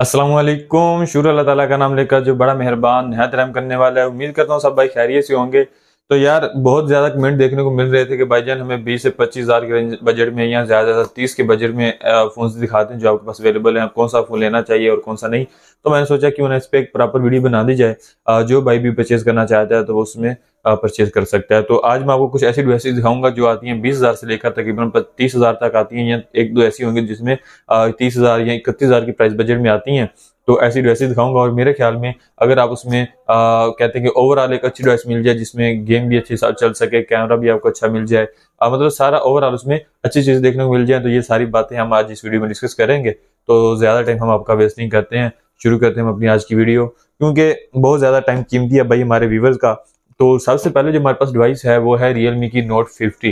असलम शुरू अल्लाह ताला का नाम लेकर जो बड़ा मेहरबान नहायत रहम करने वाला है उम्मीद करता हूँ सब भाई खैरियत से होंगे तो यार बहुत ज़्यादा कमेंट देखने को मिल रहे थे कि भाई जान हमें 20 से 25 हज़ार के बजट में या ज़्यादा ज़्यादा 30 के बजट में फ़ोन दिखाते हैं जो आपके पास अवेलेबल हैं कौन सा फ़ोन लेना चाहिए और कौन सा नहीं तो मैंने सोचा कि उन्हें इस पर एक प्रॉपर वीडियो बना दी जाए जो भाई भी परचेज़ करना चाहता है तो उसमें परचेज कर सकता है तो आज मैं आपको कुछ ऐसी ड्रेसेस दिखाऊंगा जो आती हैं बीस हज़ार से लेकर तकरीबन तीस हज़ार तक आती हैं या एक दो ऐसी होंगी जिसमें तीस हज़ार या इकतीस हज़ार की प्राइस बजट में आती हैं तो ऐसी ड्रेसेस दिखाऊंगा और मेरे ख्याल में अगर आप उसमें आ, कहते हैं कि ओवरऑल एक अच्छी ड्रेस मिल जाए जिसमें गेम भी अच्छे साथ चल सके कैमरा भी आपको अच्छा मिल जाए आ, मतलब सारा ओवरऑल उसमें अच्छी चीज़ देखने को मिल जाए तो ये सारी बातें हम आज इस वीडियो में डिस्कस करेंगे तो ज़्यादा टाइम हम आपका वेस्ट नहीं करते हैं शुरू करते हैं हम अपनी आज की वीडियो क्योंकि बहुत ज़्यादा टाइम कीमती है भाई हमारे व्यूवर्स का तो सबसे पहले जो हमारे पास डिवाइस है वो है रियल मी की नोट फिफ्टी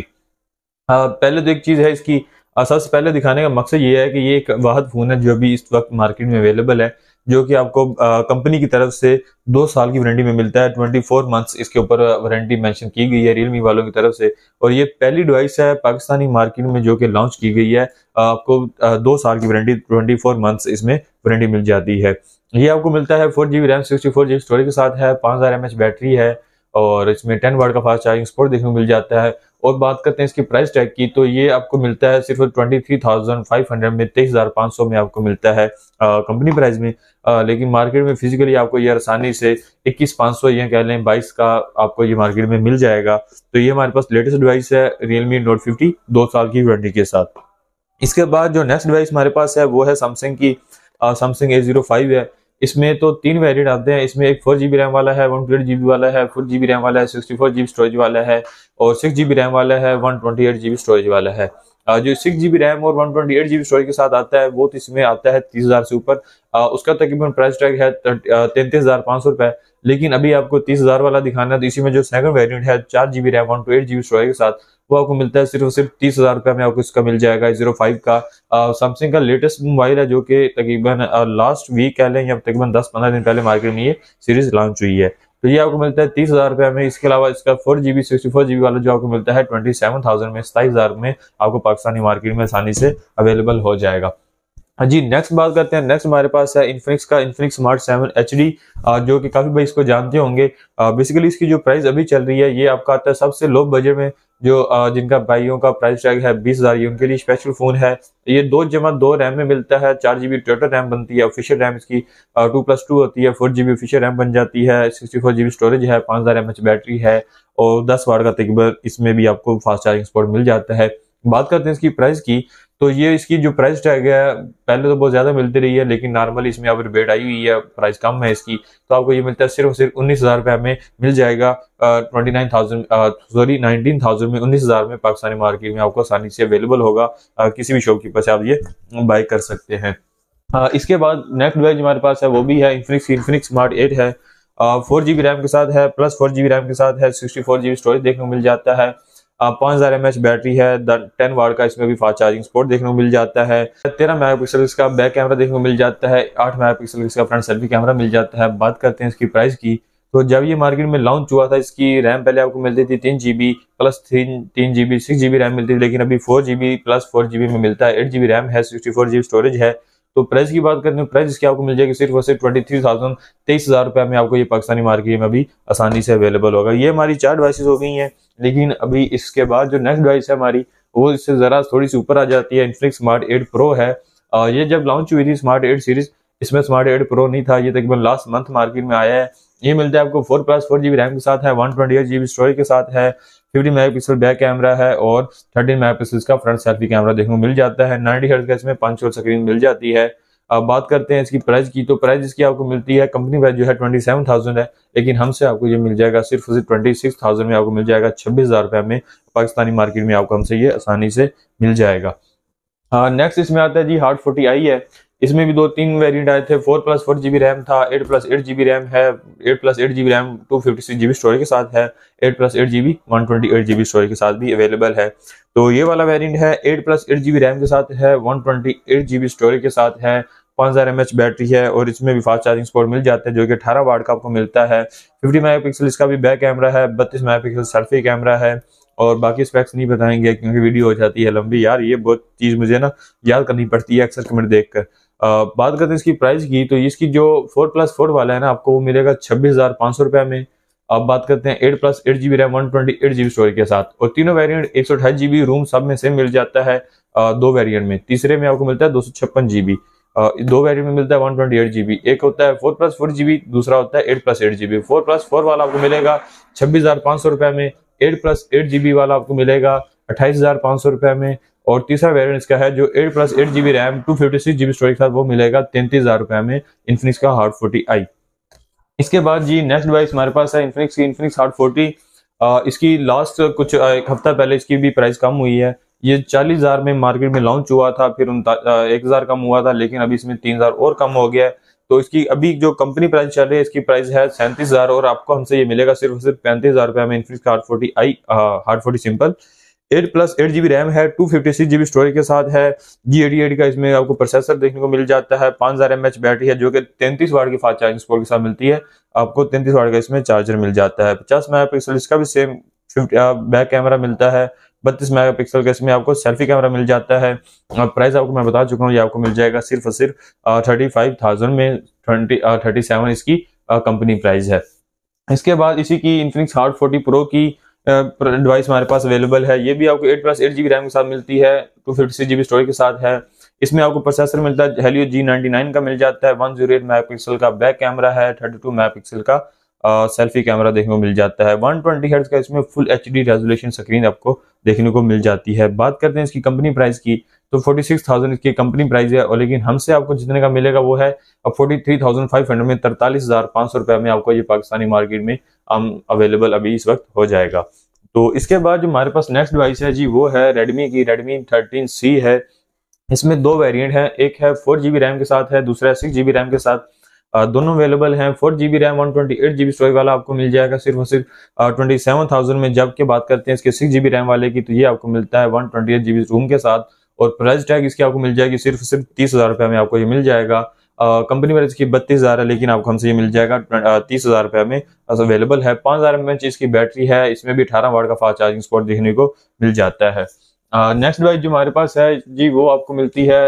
पहले तो एक चीज़ है इसकी सबसे पहले दिखाने का मकसद ये है कि ये एक वाहद फ़ोन है जो भी इस वक्त मार्केट में अवेलेबल है जो कि आपको कंपनी की तरफ से दो साल की वारंटी में मिलता है ट्वेंटी फोर मंथ्स इसके ऊपर वारंटी मेंशन की गई है रियलमी वालों की तरफ से और ये पहली डिवाइस है पाकिस्तानी मार्केट में जो कि लॉन्च की गई है आपको दो साल की वारंटी ट्वेंटी फोर मंथ्स इसमें वारंटी मिल जाती है ये आपको मिलता है four G B RAM sixty four G storage के साथ है पाँच हज़ार एम एच बैटरी है और इसमें टेन वाट का फास्ट चार्जिंग स्पोर्ट देखने को मिल जाता है और बात करते हैं इसकी प्राइस टैग की तो ये आपको मिलता है सिर्फ twenty three thousand five hundred में तेईस हजार पाँच सौ में आपको मिलता है कंपनी प्राइस में आ, लेकिन मार्केट में फिजिकली आपको ये आसानी से इक्कीस पाँच सौ या कह लें बाईस का आपको ये मार्केट में मिल जाएगा तो ये हमारे पास लेटेस्ट डिवाइस है रियलमी नोट फिफ्टी दो साल की वारंटी के साथ इसके बाद जो नेक्स्ट डिवाइस हमारे पास है वो है सैमसंग की सैमसंग ए जीरो फाइव है इसमें तो तीन वेरियंट आते हैं इसमें एक फोर जीबी रैम वाला है वन ट्वेंटी जीबी वाला है फोर जीबी रैम वाला है सिक्सटी फोर जीबी स्टोरेज वाला है और सिक्स जीबी रैम वाला है one twenty eight GB storage वाला है जो सिक्स जीबी रैम और one twenty eight GB storage के साथ आता है वो तो इसमें आता है तीस हजार से ऊपर उसका तकरीबन प्राइस टैग है तैंतीस हजार पांच सौ रुपए लेकिन अभी आपको तीस हजार वाला दिखाना है तो इसी में जो सेकंड वेरियंट है चार GB RAM one two eight GB storage के साथ वो आपको मिलता है सिर्फ सिर्फ तीस हजार रुपये में आपको इसका मिल जाएगा जीरो फाइव का सैमसंग का लेटेस्ट मोबाइल है जो कि तकरीबन लास्ट वीक कह लें या तकरीबन दस पंद्रह दिन पहले मार्केट में ये सीरीज लॉन्च हुई है तो ये आपको मिलता है तीस हजार रुपये में इसके अलावा इसका four GB sixty four GB वाला जो आपको मिलता है ट्वेंटी सेवन थाउजेंड में सताईस हजार में आपको पाकिस्तानी मार्केट में आसानी से अवेलेबल हो जाएगा हाँ जी नेक्स्ट बात करते हैं नेक्स्ट हमारे पास है इन्फिनिक्स का Infinix Smart seven H D जो कि काफी भाई इसको जानते होंगे बेसिकली इसकी जो प्राइस अभी चल रही है ये आपका आता है सबसे लो बजट में जो जिनका भाइयों का प्राइस टैग है बीस हजार ये उनके लिए स्पेशल फोन है ये दो जमा दो रैम में मिलता है चार जीबी टोटल रैम बनती है ऑफिशियल रैम इसकी टू प्लस टू होती है फोर जीबी ऑफिशियल रैम बन जाती है सिक्सटी फोर जीबी स्टोरेज है पांच हजार एम एच बैटरी है और दस वाट का तकबर इसमें भी आपको फास्ट चार्जिंग स्पॉट मिल जाता है बात करते हैं इसकी प्राइस की तो ये इसकी जो प्राइस टैग है पहले तो बहुत ज्यादा मिलती रही है लेकिन नॉर्मली इसमें अब रिबेट आई हुई है प्राइस कम है इसकी तो आपको ये मिलता है सिर्फ सिर्फ उन्नीस हजार रुपये में मिल जाएगा twenty nine thousand sorry nineteen thousand में उन्नीस हजार में पाकिस्तानी मार्केट में आपको आसानी से अवेलेबल होगा आ, किसी भी शॉपकीपर से आप ये बाय कर सकते हैं आ, इसके बाद नेक्स्ट डिवाइस हमारे पास है वो भी है इन्फिनिक्स इन्फिनिक्स स्मार्ट एट है फोर जी बी रैम के साथ है plus four G B RAM के साथ है sixty four G B storage देखने को मिल जाता है पाँच हज़ार एम बैटरी है टेन वार्ड का इसमें भी फास्ट चार्जिंग स्पोर्ट देखने को मिल जाता है तेरह मेगा पिक्सल इसका बैक कैमरा देखने को मिल जाता है आठ मेगा पिक्सल इसका फ्रंट सेल्फी कैमरा मिल जाता है बात करते हैं इसकी प्राइस की तो जब ये मार्केट में लॉन्च हुआ था इसकी रैम पहले आपको मिलती थी तीन जी बी प्लस तीन तीन G B six G B RAM मिलती थी लेकिन अभी four G B plus four G B में मिलता है एट जी बी रैम है sixty four G B storage है तो प्राइस की बात करते हैं प्राइस इसकी आपको मिल जाएगी सिर्फ और सिर्फ ट्वेंटी थ्री थाउजेंड तेईस हज़ार रुपये में आपको ये पाकिस्तानी मार्केट में अभी आसानी से अवेलेबल होगा ये हमारी चार डिवाइसेज हो गई हैं लेकिन अभी इसके बाद जो नेक्स्ट डिवाइस है हमारी वो इससे ज़रा थोड़ी सी ऊपर आ जाती है इन्फ्लिक स्मार्ट एट प्रो है ये जब लॉन्च हुई थी स्मार्ट एट सीरीज़ इसमें स्मार्ट एट प्रो नहीं था ये तकरीबन लास्ट मंथ मार्केट में आया है ये मिलता है आपको four plus four GB RAM के साथ है one twenty eight GB storage के साथ है फिफ्टी मेगापिक्सल बैक कैमरा है और थर्टीन मेगा का फ्रंट सेल्फी कैमरा देखने को मिल जाता है नाइनटी हर्ट का इसमें पंच और स्क्रीन मिल जाती है अब बात करते हैं इसकी प्राइस की तो प्राइस इसकी आपको मिलती है कंपनी प्राइस जो है ट्वेंटी सेवन थाउजेंड है लेकिन हमसे आपको ये मिल जाएगा सिर्फ सिर्फ ट्वेंटी सिक्स थाउजेंड में आपको मिल जाएगा छब्बीस हजार रुपये में पाकिस्तानी मार्केट में आपको हमसे ये आसानी से मिल जाएगा नेक्स्ट हाँ, इसमें आता है जी हार्ट फोर्टी आई है इसमें भी दो तीन वेरिएंट आए थे four plus four GB RAM था eight plus eight GB RAM है eight plus eight GB RAM two fifty six GB storage के साथ है eight plus eight GB one twenty eight GB storage के साथ भी अवेलेबल है तो ये वाला वेरिएंट है eight plus eight GB RAM के साथ है one twenty eight GB storage के साथ है पाँच हज़ार एम एच बैटरी है और इसमें भी फास्ट चार्जिंग स्पोर्ट मिल जाता है जो कि अठारह वाट का आपको मिलता है फिफ्टी मेगा पिक्सल इसका भी बैक कैमरा है बत्तीस मेगा पिक्सल सेल्फी कैमरा है और बाकी स्पेक्स नहीं बताएंगे क्योंकि वीडियो हो जाती है लंबी यार ये बहुत चीज़ मुझे ना याद करनी पड़ती है अक्सर कमेंट देखकर बात करते हैं इसकी प्राइस की तो इसकी जो फोर प्लस फोर वाला है ना आपको वो मिलेगा छब्बीस हजार पाँच सौ रुपया में अब बात करते हैं eight plus eight GB RAM one twenty eight GB storage के साथ और तीनों वेरिएंट एक सौ अठाईस जीबी रूम सब में से मिल जाता है दो वेरिएंट में तीसरे में आपको मिलता है दो सौ छप्पन जीबी दो वेरिएंट में मिलता है वन ट्वेंटी एट जीबी एक होता है फोर प्लस फोर जीबी दूसरा होता है eight plus eight GB four plus four वाला आपको मिलेगा छब्बीस हजार पांच सौ रुपये में एट प्लस एट जीबी वाला आपको मिलेगा अट्ठाईस हज़ार सौ में और तीसरा वेरियंट इसका है जो eight plus eight GB RAM two fifty six storage के साथ वो मिलेगा तैंतीस हज़ार रुपए में इन्फिनिक्स का हार्ड फोर्टी आई इसके बाद जी नेक्स्ट डिवाइस हमारे पास है इन्फिनिक्स की इन्फिनिक्स हार्ड फोर्टी इसकी लास्ट कुछ एक हफ्ता पहले इसकी भी प्राइस कम हुई है ये चालीस हज़ार में मार्केट में लॉन्च हुआ था फिर एक हज़ार कम हुआ था लेकिन अभी इसमें तीन हज़ार और कम हो गया है तो इसकी अभी जो कंपनी प्राइस चल रही है इसकी प्राइस है सैंतीस हज़ार और आपको हमसे ये मिलेगा सिर्फ सिर्फ पैंतीस हज़ार रुपये में इन्फिनिक्स का Hot forty I Hot forty simple eight plus eight G RAM है two fifty six GB storage के साथ है जी एटी एट का इसमें आपको प्रोसेसर देखने को मिल जाता है पांच हजार एम एच बैटरी है जो कि तैंतीस वाट की फास्ट चार्जिंग स्पोर्ट के साथ मिलती है आपको तैंतीस वाट का इसमें चार्जर मिल जाता है पचास मेगा पिक्सल इसका भी सेम फिफ्टी बैक कैमरा मिलता है बत्तीस मेगा पिक्सल का इसमें आपको सेल्फी कैमरा मिल जाता है प्राइस आपको मैं बता चुका हूँ ये आपको मिल जाएगा सिर्फ और सिर्फ थर्टी फाइव थाउजेंड में थर्टी थर्टी सेवन इसकी कंपनी प्राइस है इसके बाद इसी की इन्फिनिक्स हार्ट फोर्टी प्रो की डिवाइस हमारे पास अवेलेबल है ये भी आपको eight plus eight G RAM के साथ मिलती है two fifty six G storage के साथ है इसमें आपको प्रोसेसर मिलता है हेलियो जी का मिल जाता है one zero eight mega pixel का बैक कैमरा है थर्टी टू का सेल्फी कैमरा देखने को मिल जाता है वन ट्वेंटी का इसमें full H D resolution screen आपको देखने को मिल जाती है बात करते हैं इसकी कंपनी प्राइस की तो फोर्टी सिक्स थाउजेंड इसकी कंपनी प्राइस है और लेकिन हमसे आपको जितने का मिलेगा वो है अब forty three thousand five hundred में तरतालीस हजार पाँच सौ रुपये में आपको ये पाकिस्तानी मार्केट में अवेलेबल um, अभी इस वक्त हो जाएगा तो इसके बाद जो हमारे पास नेक्स्ट डिवाइस है जी वो है रेडमी की रेडमी थर्टीन सी है इसमें दो वेरियंट है एक है फोर जीबी रैम के साथ है दूसरा है सिक्स जीबी रैम के साथ दोनों अवेलेबल हैं four GB RAM one twenty eight GB storage वाला आपको मिल जाएगा सिर्फ और सिर्फ ट्वेंटी सेवन थाउजेंड में जब के बात करते हैं इसके सिक्स जीबी रैम वाले की तो ये आपको मिलता है one twenty eight GB RAM के साथ और प्राइस टैग इसकी आपको मिल जाएगी सिर्फ सिर्फ तीस हजार रुपये में आपको ये मिल जाएगा कंपनी में इसकी बत्तीस हज़ार है लेकिन आपको हमसे ये मिल जाएगा तीस हज़ार रुपये में अवेलेबल है पांच हज़ार एम इसकी बैटरी है इसमें भी अठारह वाट का फास्ट चार्जिंग स्पॉट देखने को मिल जाता है नेक्स्ट बाइक जो हमारे पास है जी वो आपको मिलती है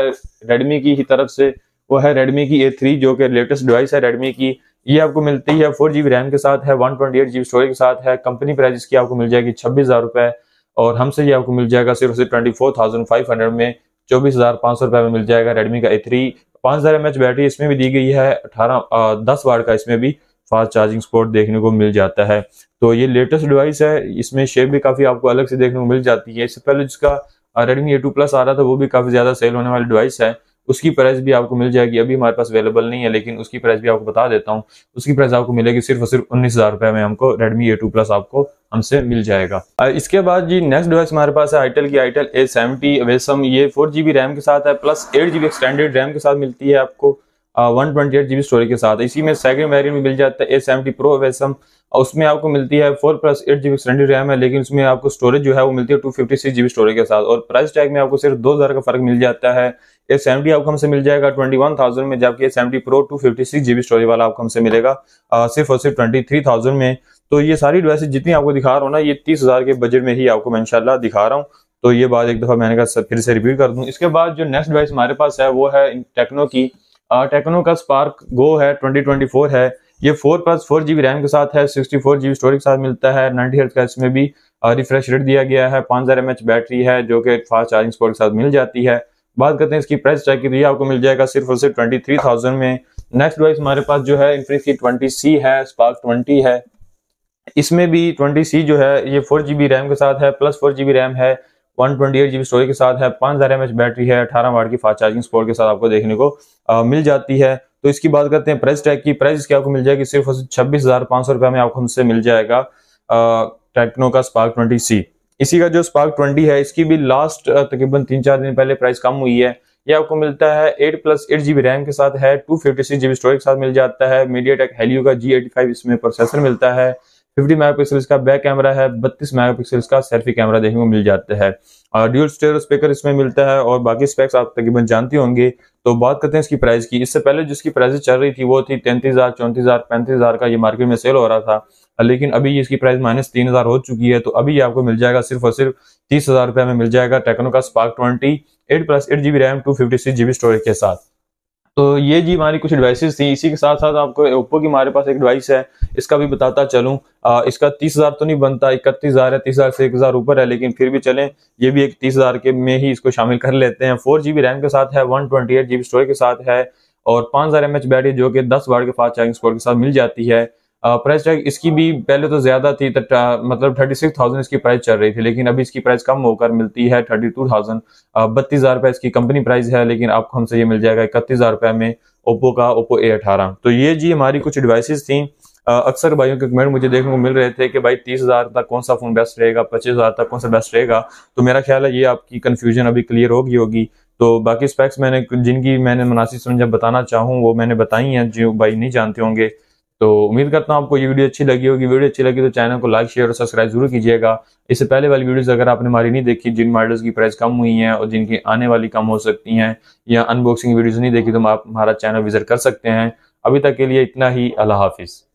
रेडमी की ही तरफ से वो है रेडमी की ए जो कि लेटेस्ट डिवाइस है रेडमी की ये आपको मिलती है फोर जी रैम के साथ है one twenty eight G storage के साथ है कंपनी प्राइस इसकी आपको मिल जाएगी छब्बीस हज़ार रुपए और हमसे ये आपको मिल जाएगा सिर्फ सिर्फ twenty four thousand five hundred में चौबीस हज़ार पाँच सौ रुपये में मिल जाएगा रेडमी का ए थ्री पाँच हज़ार एम एच बैटरी इसमें भी दी गई है अठारह दस वार्ड का इसमें भी फास्ट चार्जिंग स्पोर्ट देखने को मिल जाता है तो ये लेटेस्ट डिवाइस है इसमें शेप भी काफ़ी आपको अलग से देखने को मिल जाती है इससे पहले जिसका रेडमी ए टू प्लस आ रहा था वो भी काफ़ी ज़्यादा सेल होने वाली डिवाइस है उसकी प्राइस भी आपको मिल जाएगी अभी हमारे पास अवेलेबल नहीं है लेकिन उसकी प्राइस भी आपको बता देता हूँ उसकी प्राइस आपको मिलेगी सिर्फ और सिर्फ उन्नीस हज़ार रुपए में हमको रेडमी ए टू प्लस आपको हमसे मिल जाएगा इसके बाद जी नेक्स्ट डिवाइस हमारे पास है आईटेल की आईटेल ए सेवेंटी वेसम ये फोर जीबी रैम के साथ है plus eight GB extended RAM के साथ मिलती है आपको one twenty eight G storage के साथ इसी में सेकंड वेरिएंट भी मिल जाता है ए सेवेंटी प्रो वैसम उसमें आपको मिलती है four plus eight GB extended RAM है लेकिन उसमें आपको स्टोरेज जो है वो मिलती है two fifty six GB storage के साथ और प्राइस टैग में आपको सिर्फ दो हज़ार का फर्क मिल जाता है ए सेवेंटी आपको हमसे मिल जाएगा ट्वेंटी वन थाउजेंड में जबकि A seventy pro two fifty six GB storage वाला आपको हमसे मिलेगा आ, सिर्फ और सिर्फ ट्वेंटी थ्री थाउजेंड में तो ये सारी डिवाइस जितनी आपको दिखा रहा हूँ ना ये तीस हज़ार के बजट में ही आपको मैं इनशाला दिखा रहा हूँ तो ये बात एक दफ़ा मैंने कहा फिर से रिपीट कर दूँ इसके बाद जो नेक्स्ट डिवाइस हमारे पास है वो है टेक्नो की टेक्नो का स्पार्क गो है 2024 है ये four plus four GB RAM के साथ है सिक्सटी फोर जीबी स्टोरेज के साथ मिलता है नाइनटी हर्ट का इसमें भी रिफ्रेश रेट दिया गया है पाँच हज़ार एम एच बैटरी है जो कि फास्ट चार्जिंग स्पोर्ट के साथ मिल जाती है बात करते हैं इसकी प्राइस चेक की तो ये आपको मिल जाएगा सिर्फ और सिर्फ ट्वेंटी थ्री थाउजेंड में नेक्स्ट डिवाइस हमारे पास जो है इनफिनिक्स की ट्वेंटी सी है स्पार्क ट्वेंटी है इसमें भी ट्वेंटी सी जो है ये फोर जी बी रैम के साथ है plus four G B RAM है one twenty eight GB storage के साथ है पाँच हज़ार एम एच बैटरी है अठारह वाट की फास्ट चार्जिंग स्पोर्ट के साथ आपको देखने को आ, मिल जाती है तो इसकी बात करते हैं प्राइस टैग की प्राइस क्या आपको मिल जाएगी सिर्फ छब्बीस हज़ार पाँच सौ रुपये में आपको हमसे मिल जाएगा टेक्नो का स्पार्क ट्वेंटी सी इसी का जो स्पार्क ट्वेंटी है इसकी भी लास्ट तकरीबन तीन चार दिन पहले प्राइस कम हुई है ये आपको मिलता है eight plus eight GB RAM के साथ है two fifty six GB storage के साथ मिल जाता है मीडिया टेक हेलियो का जी एटी फाइव इसमें प्रोसेसर मिलता है 50 मेगापिक्सल का बैक कैमरा है 32 मेगापिक्सल का सेल्फी कैमरा देखने को मिल जाता है और ड्यूल स्टेयर स्पीकर इसमें मिलता है और बाकी स्पेक्स आप तकरीबन जानती होंगे तो बात करते हैं इसकी प्राइस की इससे पहले जिसकी प्राइस चल रही थी वो थी तैंतीस हजार चौंतीस हजार पैंतीस हजार का ये मार्केट में सेल हो रहा था लेकिन अभी इसकी प्राइस माइनस तीन हजार हो चुकी है तो अभी ये आपको मिल जाएगा सिर्फ और सिर्फ तीस हजार रुपए में मिल जाएगा टेक्नो का Spark twenty eight plus eight GB RAM two fifty six GB storage के साथ तो ये जी हमारी कुछ डिवाइसेस थी इसी के साथ साथ आपको ओप्पो की हमारे पास एक एडवाइस है इसका भी बताता चलूँ इसका तीस हज़ार तो नहीं बनता इकतीस हज़ार है तीस हज़ार से एक हज़ार ऊपर है लेकिन फिर भी चलें ये भी एक तीस हज़ार के में ही इसको शामिल कर लेते हैं फोर जी बी रैम के साथ है one twenty eight G B storage के साथ है और पाँच हज़ार एम एच बैटरी जो कि दस वार्ड के फास्ट चार्जिंग स्पोर्ट के साथ मिल जाती है प्राइस टैग इसकी भी पहले तो ज्यादा थी तो मतलब थर्टी सिक्स थाउजेंड इसकी प्राइस चल रही थी लेकिन अभी इसकी प्राइस कम होकर मिलती है थर्टी टू थाउजेंड बत्तीस हजार रुपये इसकी कंपनी प्राइस है लेकिन आपको हमसे ये मिल जाएगा इकतीस हजार रुपये में ओप्पो का ओप्पो ए अठारह तो ये जी हमारी कुछ डिवाइसेस थी अक्सर भाइयों के कमेंट मुझे देखने को मिल रहे थे कि भाई तीस हज़ार तक कौन सा फ़ोन बेस्ट रहेगा पच्चीस हज़ार तक कौन सा बेस्ट रहेगा तो मेरा ख्याल है ये आपकी कन्फ्यूजन अभी क्लियर होगी होगी तो बाकी स्पेक्स मैंने जिनकी मैंने मुनासिब समझा बताना चाहूँ वो मैंने बताई हैं जो भाई नहीं जानते होंगे तो उम्मीद करता हूँ आपको ये वीडियो अच्छी लगी होगी वीडियो अच्छी लगी तो चैनल को लाइक शेयर और सब्सक्राइब जरूर कीजिएगा इससे पहले वाली वीडियोस अगर आपने हमारी नहीं देखी जिन मॉडल्स की प्राइस कम हुई है और जिनकी आने वाली कम हो सकती हैं या अनबॉक्सिंग वीडियोज नहीं देखी तो आप हमारा चैनल विजिट कर सकते हैं अभी तक के लिए इतना ही अल्लाह हाफिज़